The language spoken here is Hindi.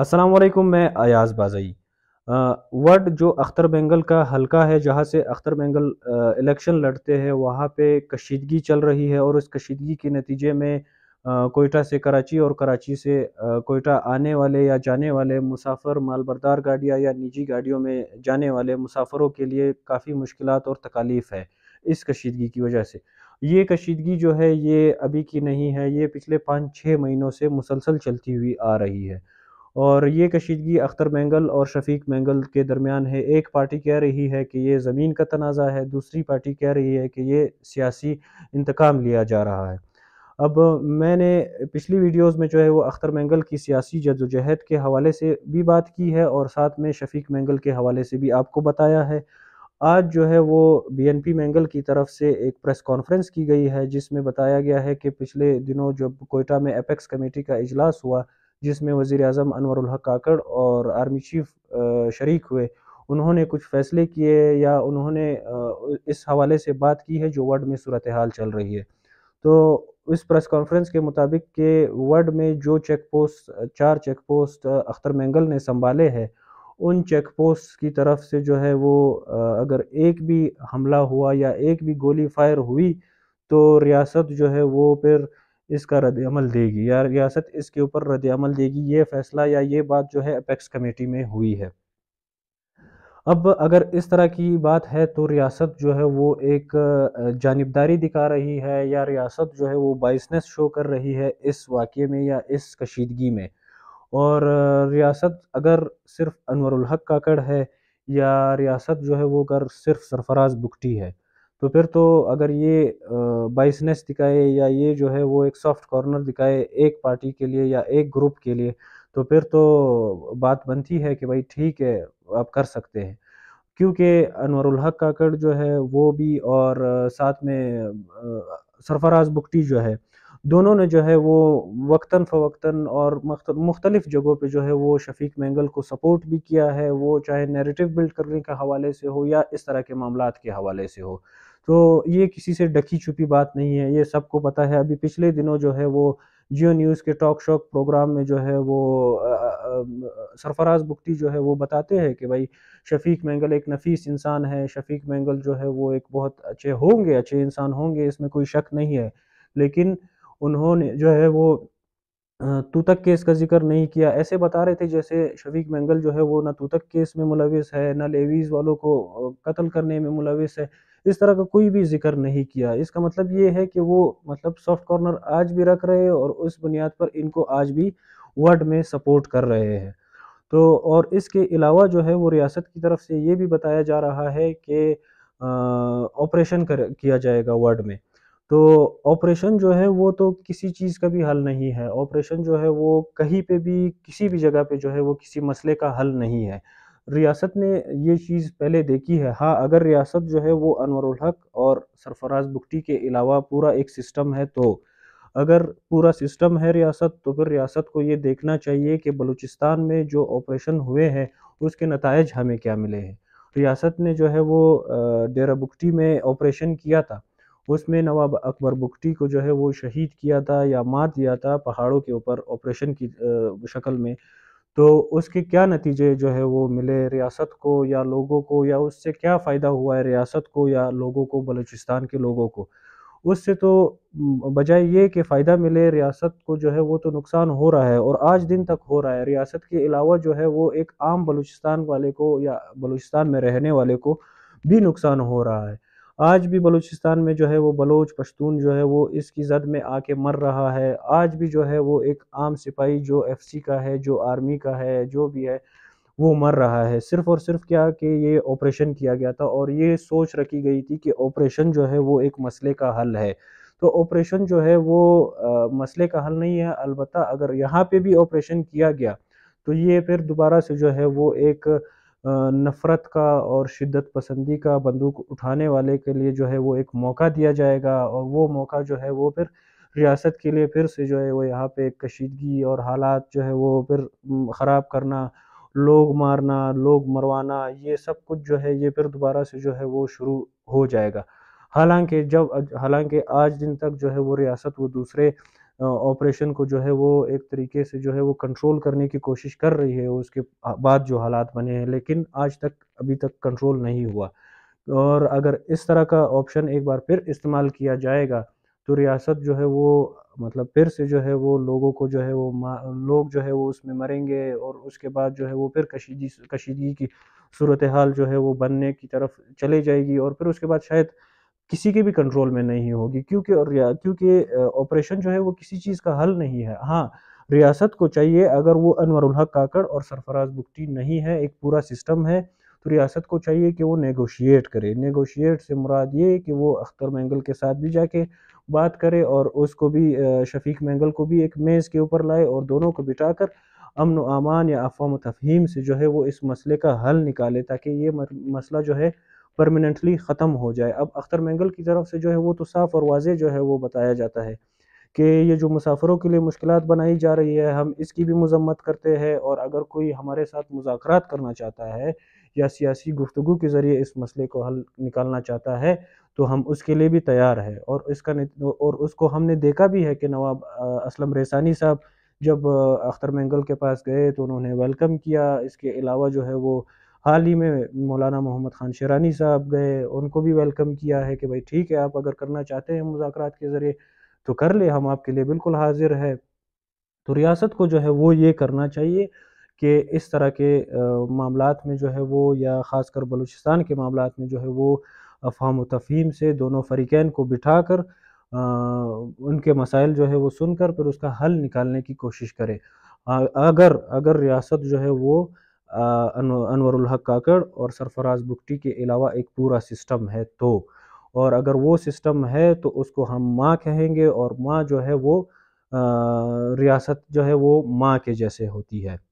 अस्सलाम वालेकुम मैं अयाज बाजई वर्ड जो अख्तर बंगल का हलका है जहाँ से अख्तर बेंगल इलेक्शन लड़ते हैं वहाँ पे कशीदगी चल रही है और इस कशीदगी के नतीजे में कोयटा से कराची और कराची से कोयटा आने वाले या जाने वाले मुसाफर मालबरदार गाड़ियाँ या निजी गाड़ियों में जाने वाले मुसाफरों के लिए काफ़ी मुश्किल और तकालीफ़ है इस कशीदगी की वजह से ये कशीदगी जो है ये अभी की नहीं है ये पिछले पाँच छः महीनों से मुसलसल चलती हुई आ रही है और ये कशीदगी अख्तर मैंगल और शफीक मैंगल के दरमियान है एक पार्टी कह रही है कि ये ज़मीन का तनाज़ा है दूसरी पार्टी कह रही है कि ये सियासी इंतकाम लिया जा रहा है अब मैंने पिछली वीडियोस में जो है वो अख्तर मैंगल की सियासी जदोजहद के हवाले से भी बात की है और साथ में शफीक मैंगल के हवाले से भी आपको बताया है आज जो है वो बीएनपी मैंगल की तरफ से एक प्रेस कॉन्फ्रेंस की गई है जिसमें बताया गया है कि पिछले दिनों जब कोयटा में अपेक्स कमेटी का इजलास हुआ जिसमें वजीर अजम अनवर काकड़ और आर्मी चीफ शरीक हुए उन्होंने कुछ फैसले किए या उन्होंने इस हवाले से बात की है जो वर्ल्ड में सूरत हाल चल रही है तो इस प्रेस कॉन्फ्रेंस के मुताबिक के वर्ल्ड में जो चेक पोस्ट चार चेक पोस्ट अख्तर मैंगल ने संभाले हैं उन चेक पोस्ट की तरफ से जो है वो अगर एक भी हमला हुआ या एक भी गोली फायर हुई तो रियासत जो है वो फिर इसका रद्द अमल देगी या रियासत इसके ऊपर रद्द अमल देगी ये फैसला या ये बात जो है अपेक्स कमेटी में हुई है अब अगर इस तरह की बात है तो रियासत जो है वो एक जानबदारी दिखा रही है या रियासत जो है वो बाइसनेस शो कर रही है इस वाक़े में या इस कशीदगी में और रियासत अगर सिर्फ अनवरुल हक काकड़ है या रियासत जो है वो अगर सिर्फ सरफराज बुकटी है तो फिर तो अगर ये बाइसनेस दिखाए या ये जो है वो एक सॉफ्ट कॉर्नर दिखाए एक पार्टी के लिए या एक ग्रुप के लिए तो फिर तो बात बनती है कि भाई ठीक है आप कर सकते हैं क्योंकि अनवरुल हक काकड़ जो है वो भी और साथ में सरफराज बुकटी जो है दोनों ने जो है वो वक्ता फ़वक्ता और मुख्तलिफ जगहों पर जो है वो शफीक मैंगल को सपोर्ट भी किया है वो चाहे नरेटिव बिल्ड करने के हवाले से हो या इस तरह के मामला के हवाले से हो तो ये किसी से ढकी छुपी बात नहीं है ये सबको पता है अभी पिछले दिनों जो है वो जियो न्यूज़ के टॉक शॉक प्रोग्राम में जो है वो सरफराज बुख्ती जो है वो बताते हैं कि भाई शफीक मैंगल एक नफीस इंसान है शफीक मैंगल जो है वो एक बहुत अच्छे होंगे अच्छे इंसान होंगे इसमें कोई शक नहीं है लेकिन उन्होंने जो है वो तूतक केस का जिक्र नहीं किया ऐसे बता रहे थे जैसे शफीक मंगल जो है वो ना तूतक केस में मुलविस है ना लेवीज़ वालों को कत्ल करने में मुलविस है इस तरह का कोई भी जिक्र नहीं किया इसका मतलब ये है कि वो मतलब सॉफ्ट कॉर्नर आज भी रख रहे हैं और उस बुनियाद पर इनको आज भी वर्ड में सपोर्ट कर रहे हैं तो और इसके अलावा जो है वो रियासत की तरफ से ये भी बताया जा रहा है कि ऑपरेशन कर किया जाएगा वर्ड में तो ऑपरेशन जो है वो तो किसी चीज़ का भी हल नहीं है ऑपरेशन जो है वो कहीं पे भी किसी भी जगह पे जो है वो किसी मसले का हल नहीं है रियासत ने ये चीज़ पहले देखी है हाँ अगर रियासत जो है वो अनवरुल हक और सरफराज बुगटी के अलावा पूरा एक सिस्टम है तो अगर पूरा सिस्टम है रियासत तो फिर रियासत को ये देखना चाहिए कि बलूचिस्तान में जो ऑपरेशन हुए हैं उसके नतज हमें क्या मिले हैं रियासत ने जो है वो डेरा बुगटी में ऑपरेशन किया था उसमें नवाब अकबर बुगटी को जो है वो शहीद किया था या मार दिया था पहाड़ों के ऊपर ऑपरेशन की शक्ल में तो उसके क्या नतीजे जो है वो मिले रियासत को या लोगों को या उससे क्या फ़ायदा हुआ है रियासत को या लोगों को बलूचिस्तान के लोगों को उससे तो बजाय ये कि फ़ायदा मिले रियासत को जो है वो तो नुकसान हो रहा है और आज दिन तक हो रहा है रियासत के अलावा जो है वो एक आम बलूचिस्तान वाले को या बलूचिस्तान में रहने वाले को भी नुकसान हो रहा है आज भी बलूचिस्तान में जो है वो बलोच पश्तून जो है वो इसकी जद में आके मर रहा है आज भी जो है वो एक आम सिपाही जो एफसी का है जो आर्मी का है जो भी है वो मर रहा है सिर्फ और सिर्फ क्या कि ये ऑपरेशन किया गया था और ये सोच रखी गई थी कि ऑपरेशन जो है वो एक मसले का हल है तो ऑपरेशन जो है वो आ, मसले का हल नहीं है अलबत् अगर यहाँ पे भी ऑपरेशन किया गया तो ये फिर दोबारा से जो है वो एक नफ़रत का और शिद्दत पसंदी का बंदूक उठाने वाले के लिए जो है वो एक मौका दिया जाएगा और वो मौका जो है वो फिर रियासत के लिए फिर से जो है वो यहाँ पे कशीदगी और हालात जो है वो फिर ख़राब करना लोग मारना लोग मरवाना ये सब कुछ जो है ये फिर दोबारा से जो है वो शुरू हो जाएगा हालांकि जब हालांकि आज दिन तक जो है वो रियासत वो दूसरे ऑपरेशन को जो है वो एक तरीके से जो है वो कंट्रोल करने की कोशिश कर रही है उसके बाद जो हालात बने हैं लेकिन आज तक अभी तक कंट्रोल नहीं हुआ और अगर इस तरह का ऑप्शन एक बार फिर इस्तेमाल किया जाएगा तो रियासत जो है वो मतलब फिर से जो है वो लोगों को जो है वो लोग जो है वो उसमें मरेंगे और उसके बाद जो है वो फिर कशीदी कशीदगी की सूरत हाल जो है वो बनने की तरफ चले जाएगी और फिर उसके बाद शायद किसी के भी कंट्रोल में नहीं होगी क्योंकि और क्योंकि ऑपरेशन जो है वो किसी चीज़ का हल नहीं है हाँ रियासत को चाहिए अगर वो अनवरुल हक काकड़ और सरफराज बुख्टी नहीं है एक पूरा सिस्टम है तो रियासत को चाहिए कि वो नेगोशिएट करे नेगोशिएट से मुराद ये कि वो अख्तर मैंगल के साथ भी जाके बात करे और उसको भी शफीक मैंगल को भी एक मेज़ के ऊपर लाए और दोनों को बिठा कर अमन अमान या अफवाम तफहीम से जो है वो इस मसले का हल निकाले ताकि ये मसला जो है परमानेंटली ख़त्म हो जाए अब अख्तर मैंगल की तरफ से जो है वो तो साफ़ और वाज जो है वो बताया जाता है कि ये जो मुसाफरों के लिए मुश्किल बनाई जा रही है हम इसकी भी मजम्मत करते हैं और अगर कोई हमारे साथ मुजाकर करना चाहता है या सियासी गुफ्तु के ज़रिए इस मसले को हल निकालना चाहता है तो हम उसके लिए भी तैयार है और इसका और उसको हमने देखा भी है कि नवाब असलम रेसानी साहब जब अख्तर मैंगल के पास गए तो उन्होंने वेलकम किया इसके अलावा जो है वो हाल ही में मौलाना मोहम्मद ख़ान शरानी साहब गए उनको भी वेलकम किया है कि भाई ठीक है आप अगर करना चाहते हैं मुजाकर के ज़रिए तो कर ले हम आपके लिए बिल्कुल हाजिर है तो रियासत को जो है वो ये करना चाहिए कि इस तरह के मामला में जो है वो या ख़ास कर बलूचिस्तान के मामला में जो है वो अफहम तफीम से दोनों फरीकैन को बिठा कर आ, उनके मसाइल जो है वो सुनकर फिर उसका हल निकालने की कोशिश करे अगर अगर रियासत जो है वो अनवर हक काकड़ और सरफराज बुगटी के अलावा एक पूरा सिस्टम है तो और अगर वो सिस्टम है तो उसको हम माँ कहेंगे और माँ जो है वो आ, रियासत जो है वो माँ के जैसे होती है